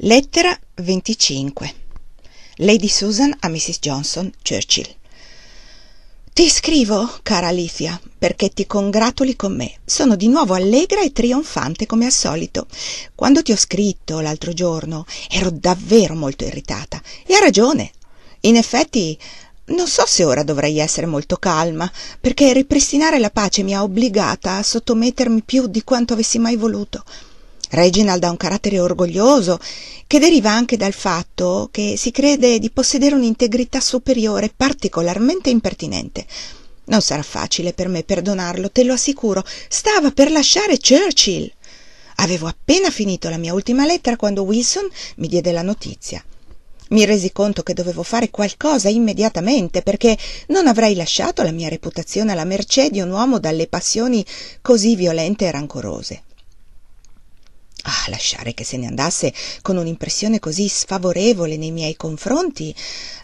Lettera 25 Lady Susan a Mrs. Johnson Churchill Ti scrivo, cara Alicia, perché ti congratuli con me. Sono di nuovo allegra e trionfante come al solito. Quando ti ho scritto l'altro giorno ero davvero molto irritata e ha ragione. In effetti non so se ora dovrei essere molto calma, perché ripristinare la pace mi ha obbligata a sottomettermi più di quanto avessi mai voluto. Reginald ha un carattere orgoglioso, che deriva anche dal fatto che si crede di possedere un'integrità superiore particolarmente impertinente. Non sarà facile per me perdonarlo, te lo assicuro. Stava per lasciare Churchill. Avevo appena finito la mia ultima lettera quando Wilson mi diede la notizia. Mi resi conto che dovevo fare qualcosa immediatamente perché non avrei lasciato la mia reputazione alla mercé di un uomo dalle passioni così violente e rancorose ah lasciare che se ne andasse con un'impressione così sfavorevole nei miei confronti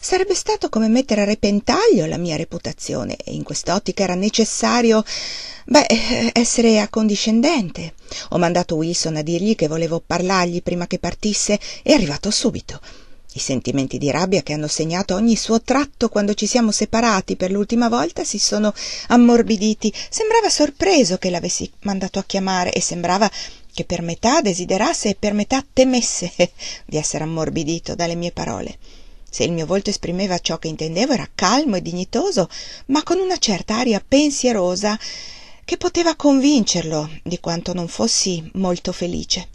sarebbe stato come mettere a repentaglio la mia reputazione e in quest'ottica era necessario beh essere accondiscendente ho mandato wilson a dirgli che volevo parlargli prima che partisse e è arrivato subito i sentimenti di rabbia che hanno segnato ogni suo tratto quando ci siamo separati per l'ultima volta si sono ammorbiditi. Sembrava sorpreso che l'avessi mandato a chiamare e sembrava che per metà desiderasse e per metà temesse di essere ammorbidito dalle mie parole se il mio volto esprimeva ciò che intendevo era calmo e dignitoso ma con una certa aria pensierosa che poteva convincerlo di quanto non fossi molto felice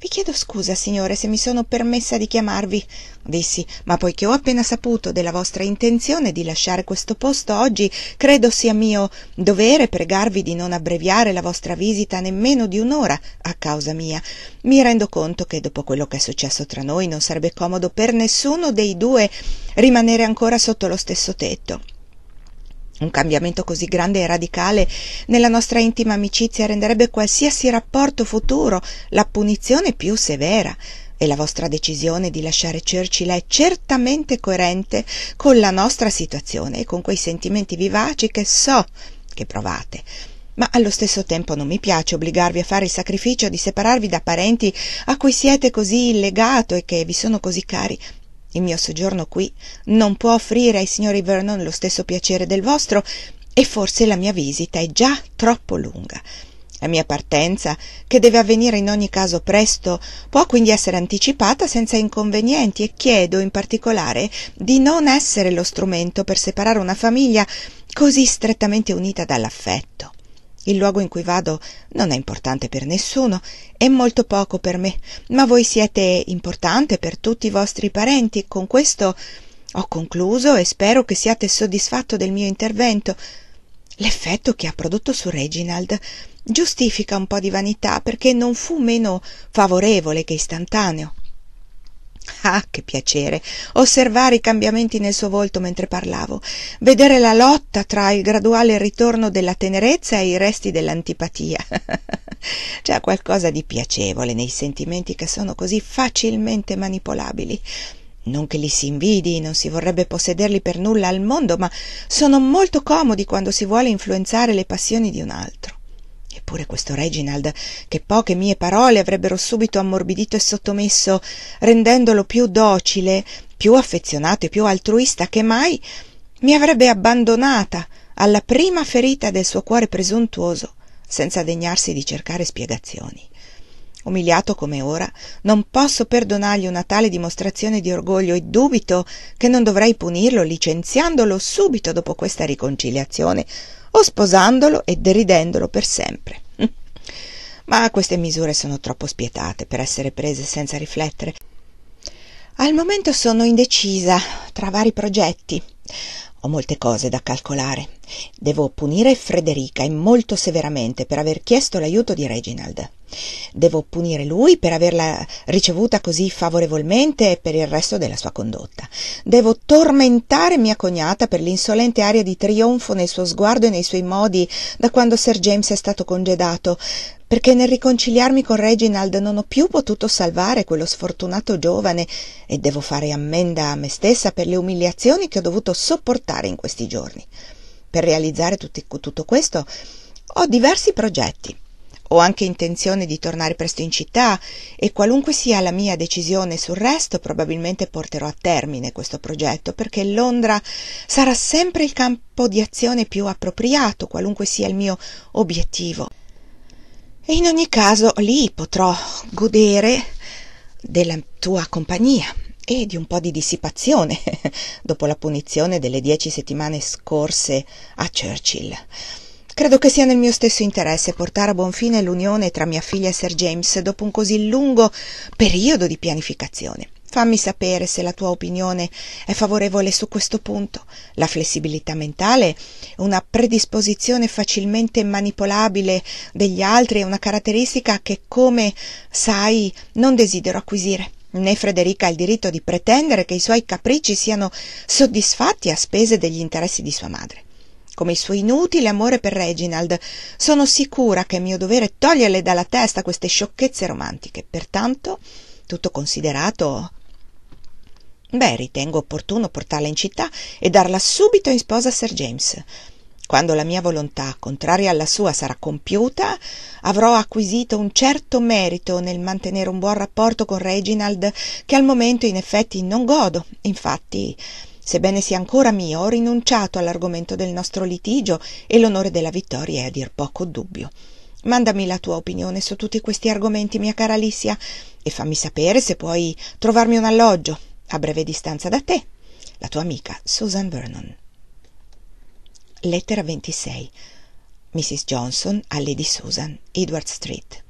vi chiedo scusa signore se mi sono permessa di chiamarvi dissi ma poiché ho appena saputo della vostra intenzione di lasciare questo posto oggi credo sia mio dovere pregarvi di non abbreviare la vostra visita nemmeno di un'ora a causa mia mi rendo conto che dopo quello che è successo tra noi non sarebbe comodo per nessuno dei due rimanere ancora sotto lo stesso tetto un cambiamento così grande e radicale nella nostra intima amicizia renderebbe qualsiasi rapporto futuro la punizione più severa e la vostra decisione di lasciare Churchill è certamente coerente con la nostra situazione e con quei sentimenti vivaci che so che provate. Ma allo stesso tempo non mi piace obbligarvi a fare il sacrificio di separarvi da parenti a cui siete così legato e che vi sono così cari il mio soggiorno qui non può offrire ai signori vernon lo stesso piacere del vostro e forse la mia visita è già troppo lunga la mia partenza che deve avvenire in ogni caso presto può quindi essere anticipata senza inconvenienti e chiedo in particolare di non essere lo strumento per separare una famiglia così strettamente unita dall'affetto il luogo in cui vado non è importante per nessuno è molto poco per me ma voi siete importante per tutti i vostri parenti con questo ho concluso e spero che siate soddisfatto del mio intervento l'effetto che ha prodotto su reginald giustifica un po di vanità perché non fu meno favorevole che istantaneo ah che piacere osservare i cambiamenti nel suo volto mentre parlavo vedere la lotta tra il graduale ritorno della tenerezza e i resti dell'antipatia c'è qualcosa di piacevole nei sentimenti che sono così facilmente manipolabili non che li si invidi, non si vorrebbe possederli per nulla al mondo, ma sono molto comodi quando si vuole influenzare le passioni di un altro eppure questo reginald che poche mie parole avrebbero subito ammorbidito e sottomesso rendendolo più docile più affezionato e più altruista che mai mi avrebbe abbandonata alla prima ferita del suo cuore presuntuoso senza degnarsi di cercare spiegazioni umiliato come ora non posso perdonargli una tale dimostrazione di orgoglio e dubito che non dovrei punirlo licenziandolo subito dopo questa riconciliazione o sposandolo e deridendolo per sempre. Ma queste misure sono troppo spietate per essere prese senza riflettere. Al momento sono indecisa tra vari progetti. Ho molte cose da calcolare devo punire frederica e molto severamente per aver chiesto l'aiuto di reginald devo punire lui per averla ricevuta così favorevolmente e per il resto della sua condotta devo tormentare mia cognata per l'insolente aria di trionfo nel suo sguardo e nei suoi modi da quando sir james è stato congedato perché nel riconciliarmi con reginald non ho più potuto salvare quello sfortunato giovane e devo fare ammenda a me stessa per le umiliazioni che ho dovuto sopportare in questi giorni per realizzare tutti, tutto questo ho diversi progetti. Ho anche intenzione di tornare presto in città e qualunque sia la mia decisione sul resto, probabilmente porterò a termine questo progetto perché Londra sarà sempre il campo di azione più appropriato, qualunque sia il mio obiettivo. E in ogni caso lì potrò godere della tua compagnia e di un po' di dissipazione dopo la punizione delle dieci settimane scorse a Churchill. Credo che sia nel mio stesso interesse portare a buon fine l'unione tra mia figlia e Sir James dopo un così lungo periodo di pianificazione. Fammi sapere se la tua opinione è favorevole su questo punto. La flessibilità mentale, una predisposizione facilmente manipolabile degli altri è una caratteristica che, come sai, non desidero acquisire né Frederica ha il diritto di pretendere che i suoi capricci siano soddisfatti a spese degli interessi di sua madre. Come il suo inutile amore per Reginald, sono sicura che è mio dovere toglierle dalla testa queste sciocchezze romantiche. Pertanto, tutto considerato, beh, ritengo opportuno portarla in città e darla subito in sposa a Sir James quando la mia volontà contraria alla sua sarà compiuta avrò acquisito un certo merito nel mantenere un buon rapporto con reginald che al momento in effetti non godo infatti sebbene sia ancora mio ho rinunciato all'argomento del nostro litigio e l'onore della vittoria è a dir poco dubbio mandami la tua opinione su tutti questi argomenti mia cara Alicia e fammi sapere se puoi trovarmi un alloggio a breve distanza da te la tua amica Susan Vernon Lettera 26 Mrs. Johnson a Lady Susan, Edward Street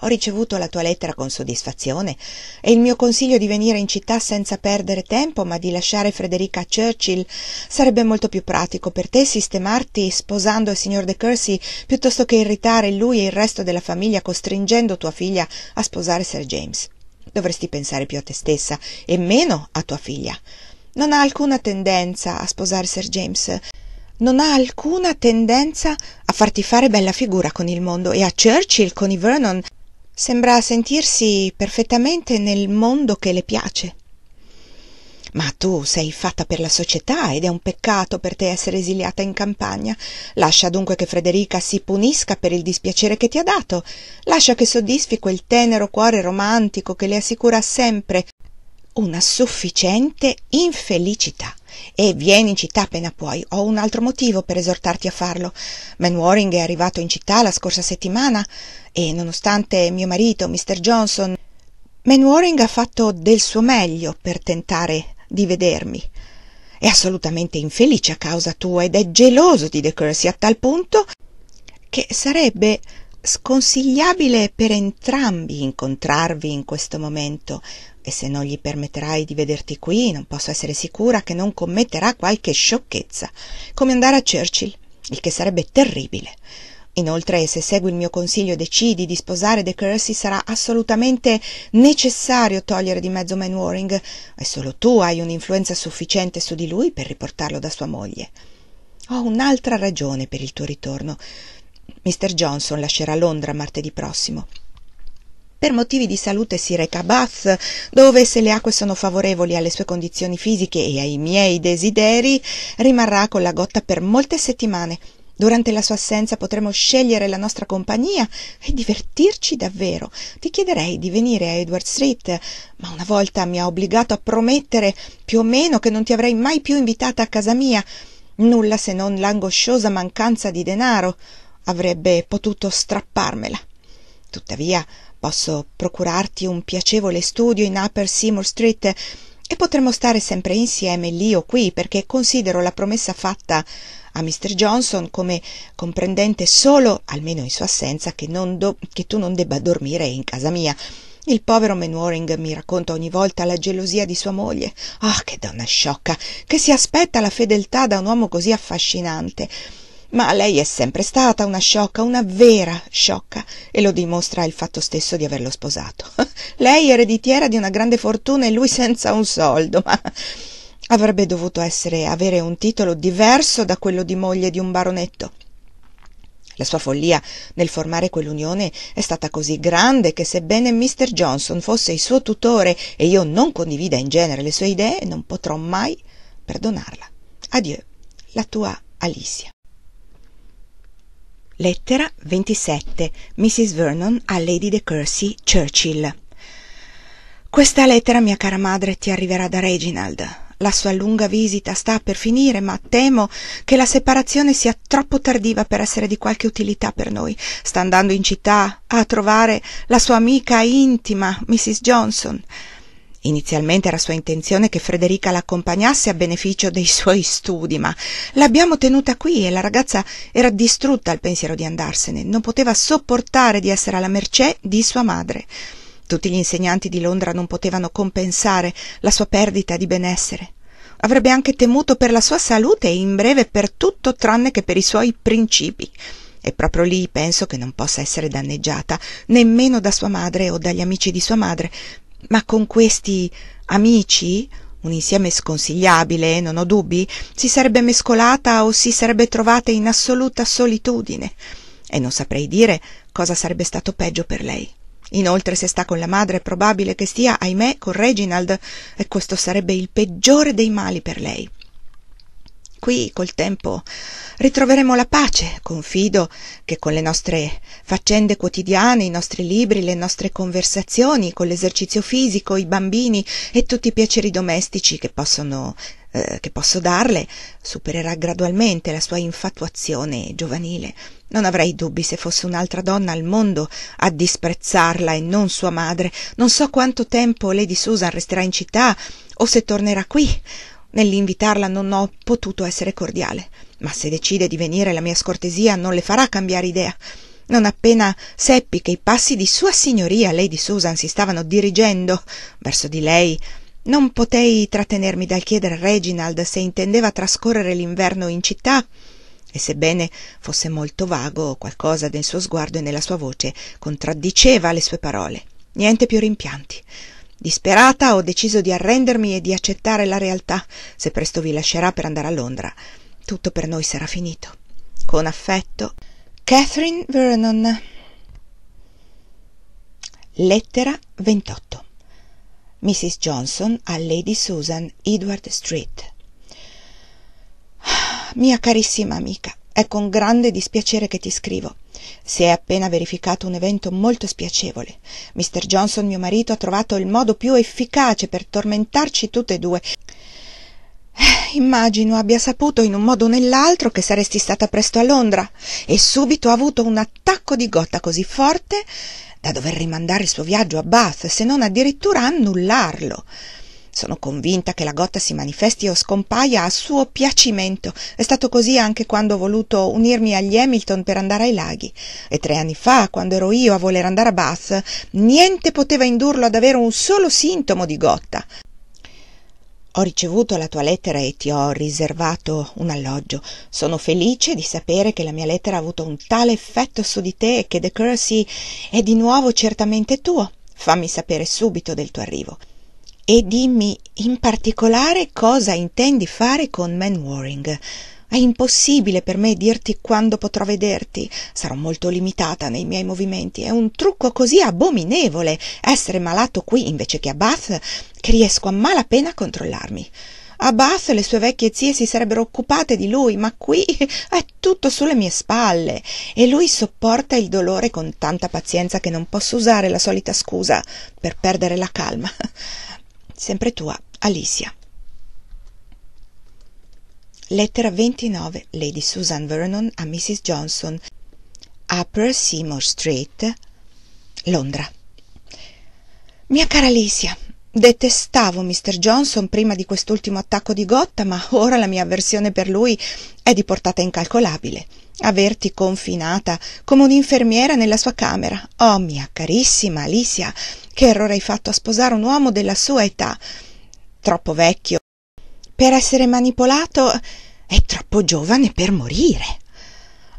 Ho ricevuto la tua lettera con soddisfazione e il mio consiglio di venire in città senza perdere tempo, ma di lasciare Frederica a Churchill sarebbe molto più pratico per te sistemarti sposando il signor De Courcy piuttosto che irritare lui e il resto della famiglia costringendo tua figlia a sposare Sir James. Dovresti pensare più a te stessa e meno a tua figlia non ha alcuna tendenza a sposare sir james non ha alcuna tendenza a farti fare bella figura con il mondo e a churchill con i vernon sembra sentirsi perfettamente nel mondo che le piace ma tu sei fatta per la società ed è un peccato per te essere esiliata in campagna lascia dunque che frederica si punisca per il dispiacere che ti ha dato lascia che soddisfi quel tenero cuore romantico che le assicura sempre una sufficiente infelicità. E vieni in città appena puoi. Ho un altro motivo per esortarti a farlo. Manwaring è arrivato in città la scorsa settimana e nonostante mio marito, Mr. Johnson, Manwaring ha fatto del suo meglio per tentare di vedermi. È assolutamente infelice a causa tua ed è geloso di De Courcy a tal punto che sarebbe sconsigliabile per entrambi incontrarvi in questo momento, e se non gli permetterai di vederti qui non posso essere sicura che non commetterà qualche sciocchezza come andare a churchill il che sarebbe terribile inoltre se segui il mio consiglio e decidi di sposare de courcy sarà assolutamente necessario togliere di mezzo manwaring e solo tu hai un'influenza sufficiente su di lui per riportarlo da sua moglie ho un'altra ragione per il tuo ritorno Mr. johnson lascerà londra martedì prossimo per motivi di salute si reca a Bath, dove se le acque sono favorevoli alle sue condizioni fisiche e ai miei desideri, rimarrà con la gotta per molte settimane. Durante la sua assenza potremo scegliere la nostra compagnia e divertirci davvero. Ti chiederei di venire a Edward Street, ma una volta mi ha obbligato a promettere più o meno che non ti avrei mai più invitata a casa mia. Nulla se non l'angosciosa mancanza di denaro avrebbe potuto strapparmela tuttavia posso procurarti un piacevole studio in upper seymour street e potremo stare sempre insieme lì o qui perché considero la promessa fatta a mister johnson come comprendente solo almeno in sua assenza che tu non debba dormire in casa mia il povero manwaring mi racconta ogni volta la gelosia di sua moglie ah che donna sciocca che si aspetta la fedeltà da un uomo così affascinante ma lei è sempre stata una sciocca, una vera sciocca, e lo dimostra il fatto stesso di averlo sposato. lei ereditiera di una grande fortuna e lui senza un soldo, ma avrebbe dovuto essere, avere un titolo diverso da quello di moglie di un baronetto. La sua follia nel formare quell'unione è stata così grande che sebbene Mr. Johnson fosse il suo tutore e io non condivida in genere le sue idee, non potrò mai perdonarla. Adieu, la tua Alicia. Lettera 27 Mrs. Vernon a Lady de Courcy Churchill Questa lettera, mia cara madre, ti arriverà da Reginald. La sua lunga visita sta per finire, ma temo che la separazione sia troppo tardiva per essere di qualche utilità per noi. Sta andando in città a trovare la sua amica intima, Mrs. Johnson inizialmente era sua intenzione che frederica l'accompagnasse a beneficio dei suoi studi, ma l'abbiamo tenuta qui e la ragazza era distrutta al pensiero di andarsene non poteva sopportare di essere alla mercé di sua madre tutti gli insegnanti di londra non potevano compensare la sua perdita di benessere avrebbe anche temuto per la sua salute e in breve per tutto tranne che per i suoi principi e proprio lì penso che non possa essere danneggiata nemmeno da sua madre o dagli amici di sua madre ma con questi amici un insieme sconsigliabile non ho dubbi si sarebbe mescolata o si sarebbe trovata in assoluta solitudine e non saprei dire cosa sarebbe stato peggio per lei inoltre se sta con la madre è probabile che stia ahimè con reginald e questo sarebbe il peggiore dei mali per lei qui col tempo ritroveremo la pace confido che con le nostre faccende quotidiane i nostri libri le nostre conversazioni con l'esercizio fisico i bambini e tutti i piaceri domestici che possono eh, che posso darle supererà gradualmente la sua infatuazione giovanile non avrei dubbi se fosse un'altra donna al mondo a disprezzarla e non sua madre non so quanto tempo lady susan resterà in città o se tornerà qui nell'invitarla non ho potuto essere cordiale ma se decide di venire la mia scortesia non le farà cambiare idea non appena seppi che i passi di sua signoria lady susan si stavano dirigendo verso di lei non potei trattenermi dal chiedere a reginald se intendeva trascorrere l'inverno in città e sebbene fosse molto vago qualcosa nel suo sguardo e nella sua voce contraddiceva le sue parole niente più rimpianti disperata ho deciso di arrendermi e di accettare la realtà se presto vi lascerà per andare a londra tutto per noi sarà finito con affetto catherine vernon lettera 28. mrs johnson a lady susan edward street ah, mia carissima amica è con grande dispiacere che ti scrivo. Si è appena verificato un evento molto spiacevole. Mr. Johnson, mio marito, ha trovato il modo più efficace per tormentarci tutte e due. Eh, immagino abbia saputo in un modo o nell'altro che saresti stata presto a Londra e subito ha avuto un attacco di gotta così forte da dover rimandare il suo viaggio a Bath, se non addirittura annullarlo. Sono convinta che la Gotta si manifesti o scompaia a suo piacimento. È stato così anche quando ho voluto unirmi agli Hamilton per andare ai laghi. E tre anni fa, quando ero io a voler andare a Bath, niente poteva indurlo ad avere un solo sintomo di Gotta. Ho ricevuto la tua lettera e ti ho riservato un alloggio. Sono felice di sapere che la mia lettera ha avuto un tale effetto su di te e che The Cursey è di nuovo certamente tuo. Fammi sapere subito del tuo arrivo e dimmi in particolare cosa intendi fare con Man Waring. È impossibile per me dirti quando potrò vederti. Sarò molto limitata nei miei movimenti. È un trucco così abominevole essere malato qui invece che a Bath che riesco a malapena a controllarmi. A Bath le sue vecchie zie si sarebbero occupate di lui, ma qui è tutto sulle mie spalle e lui sopporta il dolore con tanta pazienza che non posso usare la solita scusa per perdere la calma. Sempre tua, Alicia. Lettera 29 Lady Susan Vernon a Mrs. Johnson Upper Seymour Street, Londra. Mia cara Alicia, detestavo Mr. Johnson prima di quest'ultimo attacco di gotta, ma ora la mia avversione per lui è di portata incalcolabile averti confinata come un'infermiera nella sua camera oh mia carissima alicia che errore hai fatto a sposare un uomo della sua età troppo vecchio per essere manipolato e troppo giovane per morire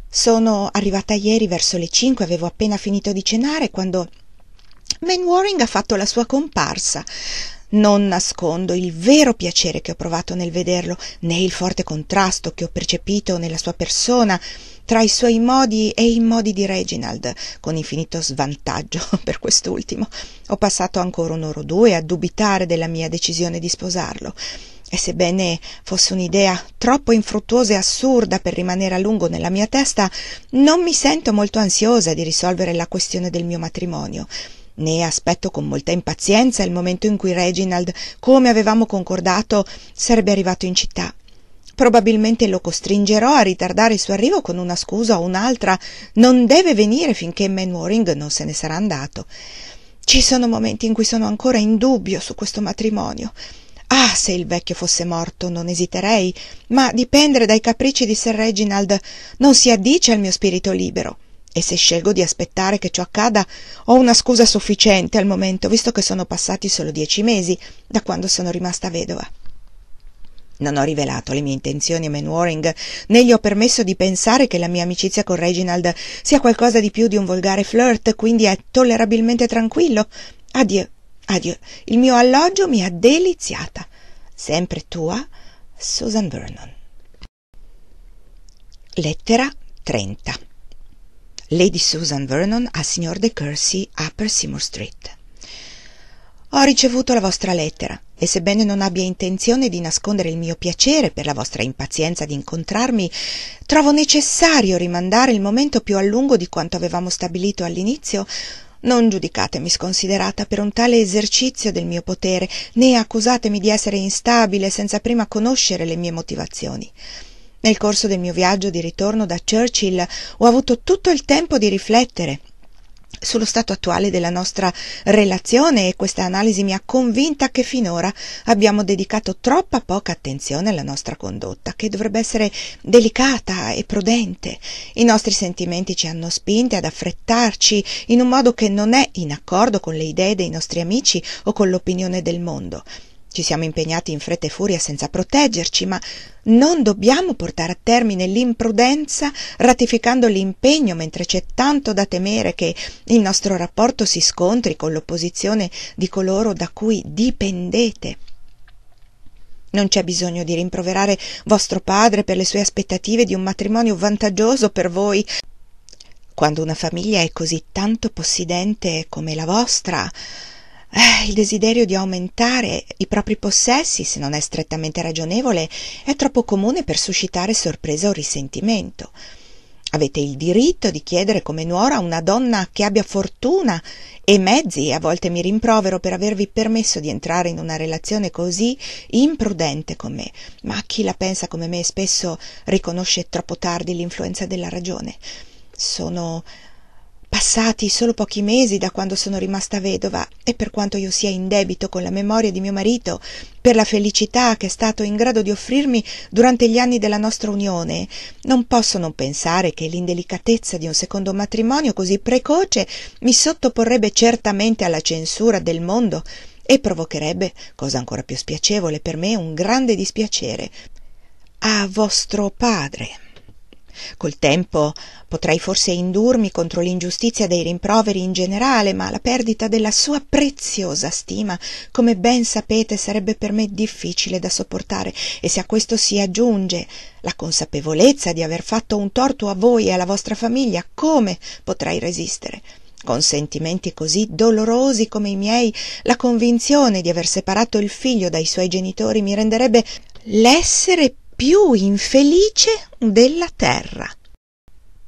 sono arrivata ieri verso le cinque avevo appena finito di cenare quando man waring ha fatto la sua comparsa non nascondo il vero piacere che ho provato nel vederlo né il forte contrasto che ho percepito nella sua persona tra i suoi modi e i modi di reginald con infinito svantaggio per quest'ultimo ho passato ancora un'ora o due a dubitare della mia decisione di sposarlo e sebbene fosse un'idea troppo infruttuosa e assurda per rimanere a lungo nella mia testa, non mi sento molto ansiosa di risolvere la questione del mio matrimonio né aspetto con molta impazienza il momento in cui reginald come avevamo concordato sarebbe arrivato in città probabilmente lo costringerò a ritardare il suo arrivo con una scusa o un'altra non deve venire finché manwaring non se ne sarà andato ci sono momenti in cui sono ancora in dubbio su questo matrimonio Ah, se il vecchio fosse morto non esiterei, ma dipendere dai capricci di Sir Reginald non si addice al mio spirito libero e se scelgo di aspettare che ciò accada ho una scusa sufficiente al momento, visto che sono passati solo dieci mesi da quando sono rimasta vedova. Non ho rivelato le mie intenzioni a Manwaring, né gli ho permesso di pensare che la mia amicizia con Reginald sia qualcosa di più di un volgare flirt, quindi è tollerabilmente tranquillo. Addio, addio, il mio alloggio mi ha deliziata. Sempre tua, Susan Vernon. Lettera 30 Lady Susan Vernon al signor De Courcy a Seymour Street. Ho ricevuto la vostra lettera e sebbene non abbia intenzione di nascondere il mio piacere per la vostra impazienza di incontrarmi, trovo necessario rimandare il momento più a lungo di quanto avevamo stabilito all'inizio. Non giudicatemi sconsiderata per un tale esercizio del mio potere, né accusatemi di essere instabile senza prima conoscere le mie motivazioni. Nel corso del mio viaggio di ritorno da Churchill ho avuto tutto il tempo di riflettere sullo stato attuale della nostra relazione e questa analisi mi ha convinta che finora abbiamo dedicato troppa poca attenzione alla nostra condotta, che dovrebbe essere delicata e prudente. I nostri sentimenti ci hanno spinti ad affrettarci in un modo che non è in accordo con le idee dei nostri amici o con l'opinione del mondo ci siamo impegnati in fretta e furia senza proteggerci, ma non dobbiamo portare a termine l'imprudenza ratificando l'impegno mentre c'è tanto da temere che il nostro rapporto si scontri con l'opposizione di coloro da cui dipendete. Non c'è bisogno di rimproverare vostro padre per le sue aspettative di un matrimonio vantaggioso per voi. Quando una famiglia è così tanto possidente come la vostra, eh, il desiderio di aumentare i propri possessi, se non è strettamente ragionevole, è troppo comune per suscitare sorpresa o risentimento. Avete il diritto di chiedere come nuora una donna che abbia fortuna e mezzi, e a volte mi rimprovero per avervi permesso di entrare in una relazione così imprudente con me, ma chi la pensa come me spesso riconosce troppo tardi l'influenza della ragione. Sono passati solo pochi mesi da quando sono rimasta vedova e per quanto io sia in debito con la memoria di mio marito per la felicità che è stato in grado di offrirmi durante gli anni della nostra unione non posso non pensare che l'indelicatezza di un secondo matrimonio così precoce mi sottoporrebbe certamente alla censura del mondo e provocherebbe cosa ancora più spiacevole per me un grande dispiacere a vostro padre col tempo potrei forse indurmi contro l'ingiustizia dei rimproveri in generale ma la perdita della sua preziosa stima come ben sapete sarebbe per me difficile da sopportare e se a questo si aggiunge la consapevolezza di aver fatto un torto a voi e alla vostra famiglia come potrei resistere con sentimenti così dolorosi come i miei la convinzione di aver separato il figlio dai suoi genitori mi renderebbe l'essere più più infelice della terra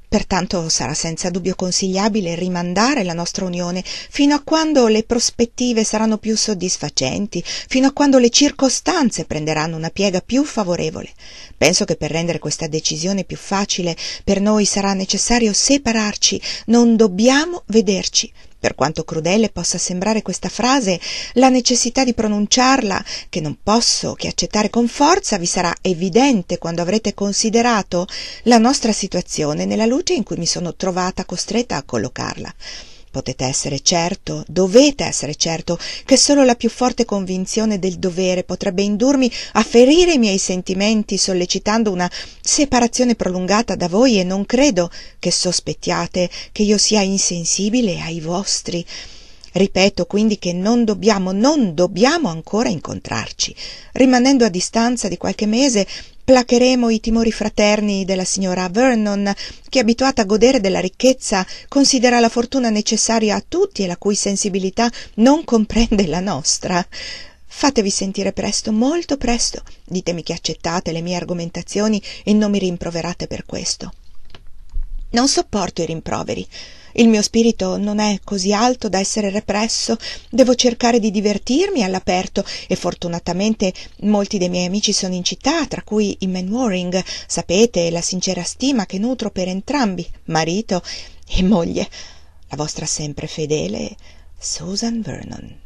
pertanto sarà senza dubbio consigliabile rimandare la nostra unione fino a quando le prospettive saranno più soddisfacenti fino a quando le circostanze prenderanno una piega più favorevole penso che per rendere questa decisione più facile per noi sarà necessario separarci non dobbiamo vederci per quanto crudele possa sembrare questa frase la necessità di pronunciarla che non posso che accettare con forza vi sarà evidente quando avrete considerato la nostra situazione nella luce in cui mi sono trovata costretta a collocarla potete essere certo dovete essere certo che solo la più forte convinzione del dovere potrebbe indurmi a ferire i miei sentimenti sollecitando una separazione prolungata da voi e non credo che sospettiate che io sia insensibile ai vostri Ripeto quindi che non dobbiamo, non dobbiamo ancora incontrarci. Rimanendo a distanza di qualche mese, placheremo i timori fraterni della signora Vernon, che abituata a godere della ricchezza considera la fortuna necessaria a tutti e la cui sensibilità non comprende la nostra. Fatevi sentire presto, molto presto. Ditemi che accettate le mie argomentazioni e non mi rimproverate per questo non sopporto i rimproveri il mio spirito non è così alto da essere represso devo cercare di divertirmi all'aperto e fortunatamente molti dei miei amici sono in città tra cui i man waring sapete la sincera stima che nutro per entrambi marito e moglie la vostra sempre fedele susan Vernon.